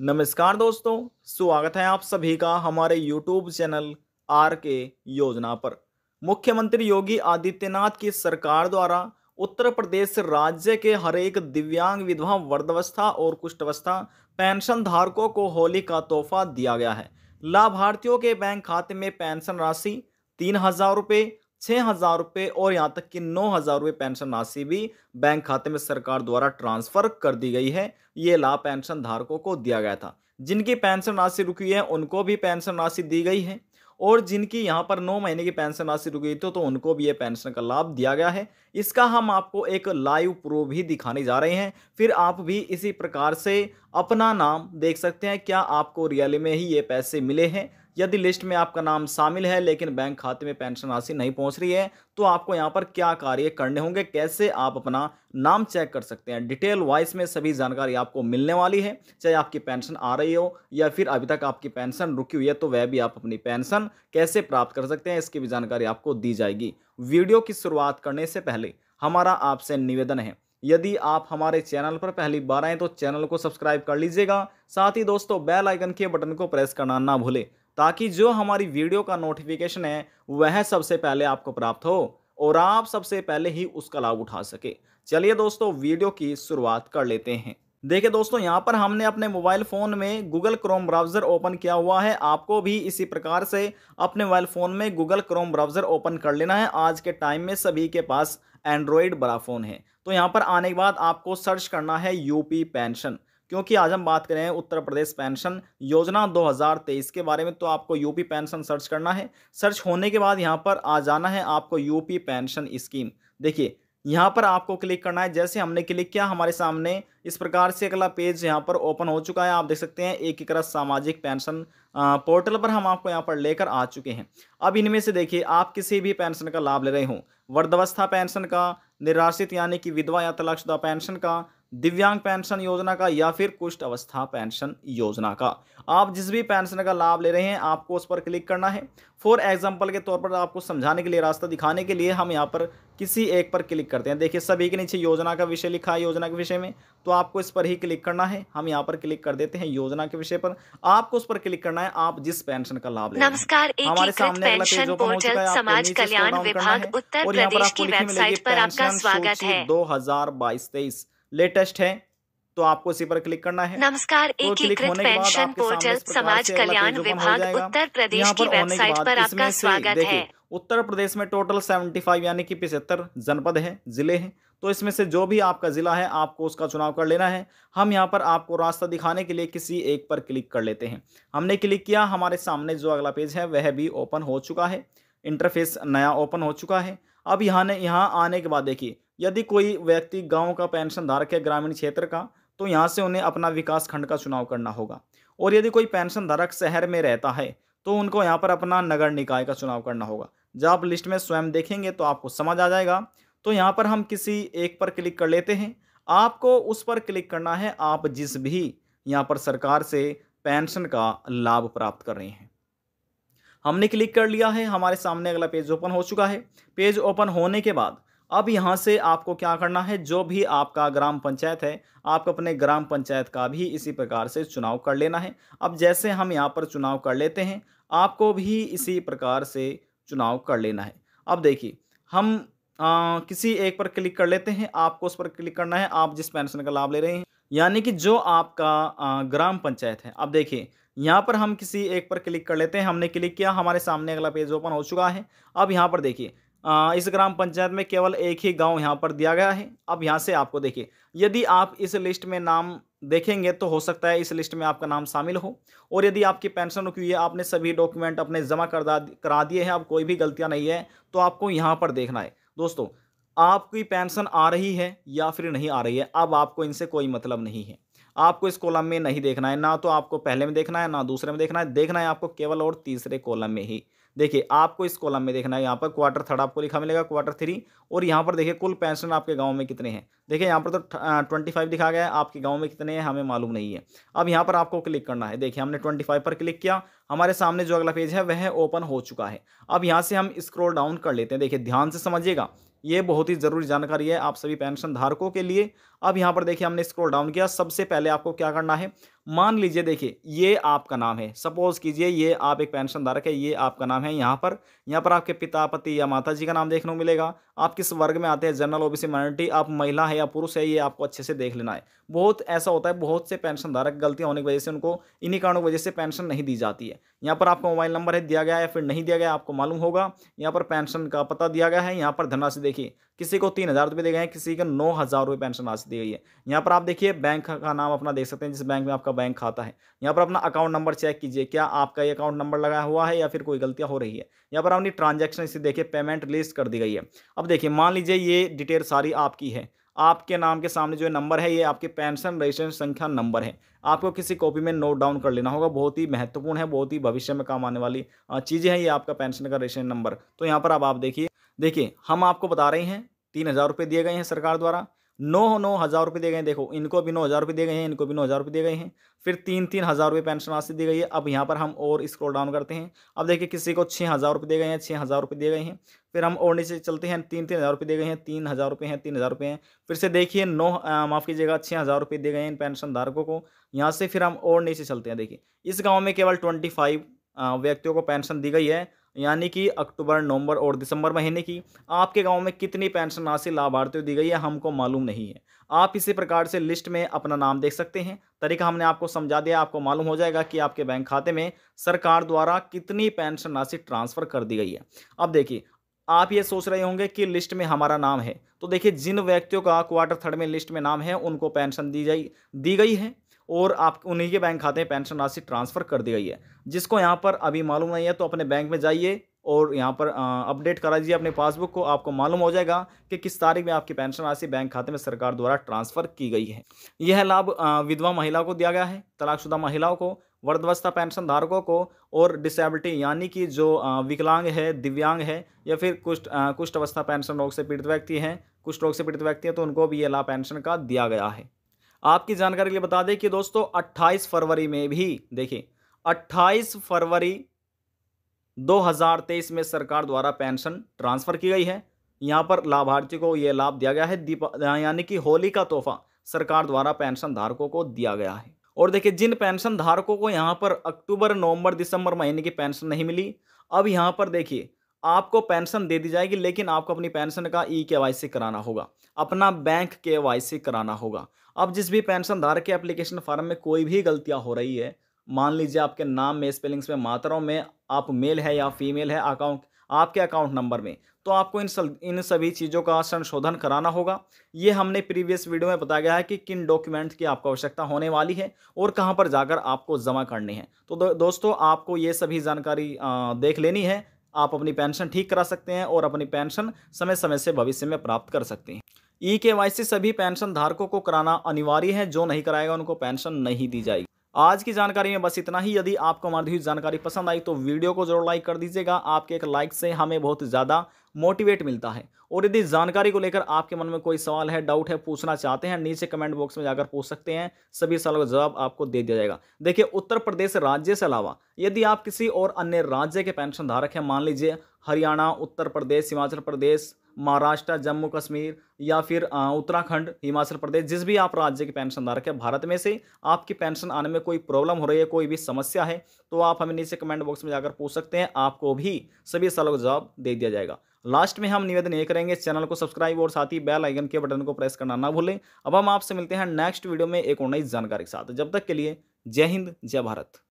नमस्कार दोस्तों स्वागत है आप सभी का हमारे यूट्यूब चैनल आर के योजना पर मुख्यमंत्री योगी आदित्यनाथ की सरकार द्वारा उत्तर प्रदेश राज्य के हर एक दिव्यांग विधवा वर्धवस्था और कुष्ठवस्था पेंशन धारकों को होली का तोहफा दिया गया है लाभार्थियों के बैंक खाते में पेंशन राशि तीन हजार रुपये छः हज़ार रुपये और यहाँ तक कि नौ हज़ार रुपये पेंशन राशि भी बैंक खाते में सरकार द्वारा ट्रांसफ़र कर दी गई है ये लाभ पेंशन धारकों को दिया गया था जिनकी पेंशन राशि रुकी है उनको भी पेंशन राशि दी गई है और जिनकी यहाँ पर नौ महीने की पेंशन राशि रुकी थी तो उनको भी ये पेंशन का लाभ दिया गया है इसका हम आपको एक लाइव प्रूफ भी दिखाने जा रहे हैं फिर आप भी इसी प्रकार से अपना नाम देख सकते हैं क्या आपको रियली में ही ये पैसे मिले हैं यदि लिस्ट में आपका नाम शामिल है लेकिन बैंक खाते में पेंशन राशि नहीं पहुंच रही है तो आपको यहाँ पर क्या कार्य करने होंगे कैसे आप अपना नाम चेक कर सकते हैं डिटेल वाइज में सभी जानकारी आपको मिलने वाली है चाहे आपकी पेंशन आ रही हो या फिर अभी तक आपकी पेंशन रुकी हुई है तो वह भी आप अपनी पेंशन कैसे प्राप्त कर सकते हैं इसकी भी जानकारी आपको दी जाएगी वीडियो की शुरुआत करने से पहले हमारा आपसे निवेदन है यदि आप हमारे चैनल पर पहली बार आए तो चैनल को सब्सक्राइब कर लीजिएगा साथ ही दोस्तों बेल आइकन के बटन को प्रेस करना ना भूलें ताकि जो हमारी वीडियो का नोटिफिकेशन है वह सबसे पहले आपको प्राप्त हो और आप सबसे पहले ही उसका लाभ उठा सके चलिए दोस्तों वीडियो की शुरुआत कर लेते हैं देखिए दोस्तों यहाँ पर हमने अपने मोबाइल फ़ोन में गूगल क्रोम ब्राउज़र ओपन किया हुआ है आपको भी इसी प्रकार से अपने मोबाइल फ़ोन में गूगल क्रोम ब्राउज़र ओपन कर लेना है आज के टाइम में सभी के पास एंड्रॉयड बड़ा फ़ोन है तो यहाँ पर आने के बाद आपको सर्च करना है यूपी पेंशन क्योंकि आज हम बात करें उत्तर प्रदेश पेंशन योजना 2023 के बारे में तो आपको यूपी पेंशन सर्च करना है सर्च होने के बाद यहाँ पर आ जाना है आपको यूपी पेंशन स्कीम देखिए यहाँ पर आपको क्लिक करना है जैसे हमने क्लिक किया हमारे सामने इस प्रकार से अगला पेज यहाँ पर ओपन हो चुका है आप देख सकते हैं एकीकृत सामाजिक पेंशन पोर्टल पर हम आपको यहाँ पर लेकर आ चुके हैं अब इनमें से देखिए आप किसी भी पेंशन का लाभ ले रहे हो वृद्धावस्था पेंशन का निराश्रित यानी कि विधवा या तलाकशुदा पेंशन का दिव्यांग पेंशन योजना का या फिर कुष्ठ अवस्था पेंशन योजना का आप जिस भी पेंशन का लाभ ले रहे हैं आपको उस पर क्लिक करना है फॉर एग्जाम्पल के तौर पर आपको समझाने के लिए रास्ता दिखाने के लिए हम यहाँ पर किसी एक पर क्लिक करते हैं देखिए सभी के नीचे योजना का विषय लिखा है योजना के विषय में तो आपको इस पर ही क्लिक करना है हम यहाँ पर क्लिक कर देते हैं योजना के विषय पर आपको उस पर क्लिक करना है आप जिस पेंशन का लाभ नमस्कार हमारे सामने पेंशन पोर्टल समाज कल्याण विभाग उत्तर प्रदेश की वेबसाइट पर आपका स्वागत है दो हजार बाईस तेईस लेटेस्ट है तो आपको इसी पर क्लिक करना है नमस्कार तो एकीकृत पेंशन पोर्टल समाज कल्याण विभाग उत्तर प्रदेश की वेबसाइट पर आपका स्वागत है उत्तर प्रदेश में टोटल 75 यानी कि पिछहत्तर जनपद है जिले हैं तो इसमें से जो भी आपका ज़िला है आपको उसका चुनाव कर लेना है हम यहाँ पर आपको रास्ता दिखाने के लिए किसी एक पर क्लिक कर लेते हैं हमने क्लिक किया हमारे सामने जो अगला पेज है वह भी ओपन हो चुका है इंटरफेस नया ओपन हो चुका है अब यहाँ ने यहाँ आने के बाद देखिए यदि कोई व्यक्ति गांव का पेंशन धारक है ग्रामीण क्षेत्र का तो यहाँ से उन्हें अपना विकास खंड का चुनाव करना होगा और यदि कोई पेंशन धारक शहर में रहता है तो उनको यहाँ पर अपना नगर निकाय का चुनाव करना होगा जब आप लिस्ट में स्वयं देखेंगे तो आपको समझ आ जाएगा तो यहाँ पर हम किसी एक पर क्लिक कर लेते हैं आपको उस पर क्लिक करना है आप जिस भी यहाँ पर सरकार से पेंशन का लाभ प्राप्त कर रहे हैं हमने क्लिक कर लिया है हमारे सामने अगला पेज ओपन हो चुका है पेज ओपन होने के बाद अब यहाँ से आपको क्या करना है जो भी आपका ग्राम पंचायत है आपको अपने ग्राम पंचायत का भी इसी प्रकार से चुनाव कर लेना है अब जैसे हम यहाँ पर चुनाव कर लेते हैं आपको भी इसी प्रकार से चुनाव कर लेना है अब देखिए हम आ, किसी एक पर क्लिक कर लेते हैं आपको उस पर क्लिक करना है आप जिस पेंशन का लाभ ले रहे हैं यानी कि जो आपका आ, ग्राम पंचायत है अब देखिए यहाँ पर हम किसी एक पर क्लिक कर लेते हैं हमने क्लिक किया हमारे सामने अगला पेज ओपन हो चुका है अब यहाँ पर देखिए इस ग्राम पंचायत में केवल एक ही गांव यहाँ पर दिया गया है अब यहाँ से आपको देखिए यदि आप इस लिस्ट में नाम देखेंगे तो हो सकता है इस लिस्ट में आपका नाम शामिल हो और यदि आपकी पेंशन रुकी हुई है आपने सभी डॉक्यूमेंट अपने जमा करदा करा दिए हैं अब कोई भी गलतियाँ नहीं है तो आपको यहाँ पर देखना है दोस्तों आपकी पेंशन आ रही है या फिर नहीं आ रही है अब आपको इनसे कोई मतलब नहीं है आपको इस कॉलम में नहीं देखना है ना तो आपको पहले में देखना है ना दूसरे में देखना है देखना है आपको केवल और तीसरे कॉलम में ही देखिए आपको इस कॉलम में देखना है यहाँ पर क्वार्टर थर्ड आपको लिखा मिलेगा क्वार्टर थ्री और यहाँ पर देखिए कुल पेंशन आपके गाँव में कितने हैं देखिए यहाँ पर तो ट्वेंटी फाइव दिखा गया है आपके गाँव में कितने हैं हमें मालूम नहीं है अब यहाँ पर आपको क्लिक करना है देखिए हमने ट्वेंटी फाइव पर क्लिक किया हमारे सामने जो अगला पेज है वह ओपन हो चुका है अब यहाँ से हम स्क्रोल डाउन कर लेते हैं देखिए ध्यान से समझिएगा ये बहुत ही ज़रूरी जानकारी है आप सभी पेंशन धारकों के लिए अब यहाँ पर देखिए हमने स्क्रॉल डाउन किया सबसे पहले आपको क्या करना है मान लीजिए देखिए ये आपका नाम है सपोज कीजिए ये आप एक पेंशन धारक है ये आपका नाम है यहाँ पर यहाँ पर आपके पिता पति या माता जी का नाम देखने को मिलेगा आप किस वर्ग में आते हैं जनरल ओबीसी माइनॉरिटी आप महिला है या पुरुष है ये आपको अच्छे से देख लेना है बहुत ऐसा होता है बहुत से पेंशन धारक गलतियाँ होने की वजह से उनको इन्हीं कारणों की वजह से पेंशन नहीं दी जाती है यहाँ पर आपका मोबाइल नंबर है दिया गया या फिर नहीं दिया गया आपको मालूम होगा यहाँ पर पेंशन का पता दिया गया है यहाँ पर धनराशि देखिए किसी को तीन हज़ार रुपये दे गए हैं किसी को नौ हज़ार रुपये पेंशन राशि दी गई है यहाँ पर आप देखिए बैंक का नाम अपना देख सकते हैं जिस बैंक में आपका बैंक खाता है यहाँ पर अपना अकाउंट नंबर चेक कीजिए क्या आपका ये अकाउंट नंबर लगाया हुआ है या फिर कोई गलतियाँ हो रही है यहाँ पर अपनी ट्रांजेक्शन इसे देखिए पेमेंट लिस्ट कर दी गई है अब देखिए मान लीजिए ये डिटेल सारी आपकी है आपके नाम के सामने जो नंबर है ये आपके पेंशन रजिस्ट्रेशन संख्या नंबर है आपको किसी कॉपी में नोट डाउन कर लेना होगा बहुत ही महत्वपूर्ण है बहुत ही भविष्य में काम आने वाली चीज़ें हैं ये आपका पेंशन का रजिस्ट्रेशन नंबर तो यहाँ पर अब आप देखिए देखिए हम आपको बता रहे हैं तीन हज़ार रुपये दिए गए हैं सरकार द्वारा नौ नौ हज़ार रुपये दिए गए हैं देखो इनको भी नौ हज़ार रुपये दिए गए हैं इनको भी नौ हज़ार रुपये दिए गए हैं फिर तीन तीन हज़ार रुपये पेंशन राशि दी गई है अब यहाँ पर हम और स्क्रॉल डाउन करते हैं अब देखिए किसी को छः हज़ार रुपये दिए गए हैं छः हज़ार रुपये दिए गए हैं फिर हम और नीचे चलते हैं तीन तीन हज़ार रुपये दिए गए हैं तीन हज़ार रुपये हैं तीन हज़ार रुपये हैं फिर से देखिए नौ माफ़ कीजिएगा छः हज़ार रुपये दिए गए हैं इन पेंशन धारकों को यहाँ से फिर हम और नीचे चलते हैं देखिए इस गाँव में केवल ट्वेंटी फाइव व्यक्तियों को पेंशन दी गई है यानी कि अक्टूबर नवंबर और दिसंबर महीने की आपके गांव में कितनी पेंशन राशि लाभार्थियों दी गई है हमको मालूम नहीं है आप इसी प्रकार से लिस्ट में अपना नाम देख सकते हैं तरीका हमने आपको समझा दिया आपको मालूम हो जाएगा कि आपके बैंक खाते में सरकार द्वारा कितनी पेंशन राशि ट्रांसफ़र कर दी गई है अब देखिए आप ये सोच रहे होंगे कि लिस्ट में हमारा नाम है तो देखिए जिन व्यक्तियों का क्वार्टर थर्ड में लिस्ट में नाम है उनको पेंशन दी जाई दी गई है और आप उन्हीं के बैंक खाते में पेंशन राशि ट्रांसफ़र कर दी गई है जिसको यहाँ पर अभी मालूम नहीं है तो अपने बैंक में जाइए और यहाँ पर अपडेट करा दीजिए अपने पासबुक को आपको मालूम हो जाएगा कि किस तारीख में आपकी पेंशन राशि बैंक खाते में सरकार द्वारा ट्रांसफ़र की गई है यह लाभ विधवा महिलाओं को दिया गया है तलाकशुदा महिलाओं को वर्धवस्था पेंशन धारकों को और डिसेबिलिटी यानी कि जो विकलांग है दिव्यांग है या फिर कुष्ठ कुष्ठ अवस्था पेंशन रोग से पीड़ित व्यक्ति हैं कुष्ठ रोग से पीड़ित व्यक्ति हैं तो उनको भी यह लाभ पेंशन का दिया गया है आपकी जानकारी के लिए बता दें कि दोस्तों 28 फरवरी में भी देखिए 28 फरवरी 2023 में सरकार द्वारा पेंशन ट्रांसफ़र की गई है यहाँ पर लाभार्थी को यह लाभ दिया गया है दीपा यानी कि होली का तोहफा सरकार द्वारा पेंशन धारकों को दिया गया है और देखिए जिन पेंशन धारकों को यहाँ पर अक्टूबर नवंबर दिसंबर महीने की पेंशन नहीं मिली अब यहाँ पर देखिए आपको पेंशन दे दी जाएगी लेकिन आपको अपनी पेंशन का ई के कराना होगा अपना बैंक के कराना होगा अब जिस भी पेंशन धारक के एप्लीकेशन फॉर्म में कोई भी गलतियाँ हो रही है मान लीजिए आपके नाम में स्पेलिंग्स में मात्राओं में आप मेल है या फीमेल है अकाउंट आपके अकाउंट नंबर में तो आपको इन सल, इन सभी चीज़ों का संशोधन कराना होगा ये हमने प्रीवियस वीडियो में बताया गया है कि किन डॉक्यूमेंट की आपको आवश्यकता होने वाली है और कहां पर जाकर आपको जमा करनी है तो दो, दोस्तों आपको ये सभी जानकारी आ, देख लेनी है आप अपनी पेंशन ठीक करा सकते हैं और अपनी पेंशन समय समय से भविष्य में प्राप्त कर सकते हैं ई के वाई सी सभी पेंशन धारकों को कराना अनिवार्य है जो नहीं कराएगा उनको पेंशन नहीं दी जाएगी आज की जानकारी में बस इतना ही यदि आपको हमारी जानकारी पसंद आई तो वीडियो को जरूर लाइक कर दीजिएगा आपके एक लाइक से हमें बहुत ज़्यादा मोटिवेट मिलता है और यदि जानकारी को लेकर आपके मन में कोई सवाल है डाउट है पूछना चाहते हैं नीचे कमेंट बॉक्स में जाकर पूछ सकते हैं सभी सवालों का जवाब आपको दे दिया जाएगा देखिए उत्तर प्रदेश राज्य से अलावा यदि आप किसी और अन्य राज्य के पेंशन धारक हैं मान लीजिए हरियाणा उत्तर प्रदेश हिमाचल प्रदेश महाराष्ट्र जम्मू कश्मीर या फिर उत्तराखंड हिमाचल प्रदेश जिस भी आप राज्य के पेंशन धारक है भारत में से आपकी पेंशन आने में कोई प्रॉब्लम हो रही है कोई भी समस्या है तो आप हमें नीचे कमेंट बॉक्स में जाकर पूछ सकते हैं आपको भी सभी सवालों का जवाब दे दिया जाएगा लास्ट में हम निवेदन ये करेंगे इस चैनल को सब्सक्राइब और साथ ही बेल आइकन के बटन को प्रेस करना ना भूलें अब हम आपसे मिलते हैं नेक्स्ट वीडियो में एक और नई जानकारी के साथ जब तक के लिए जय हिंद जय भारत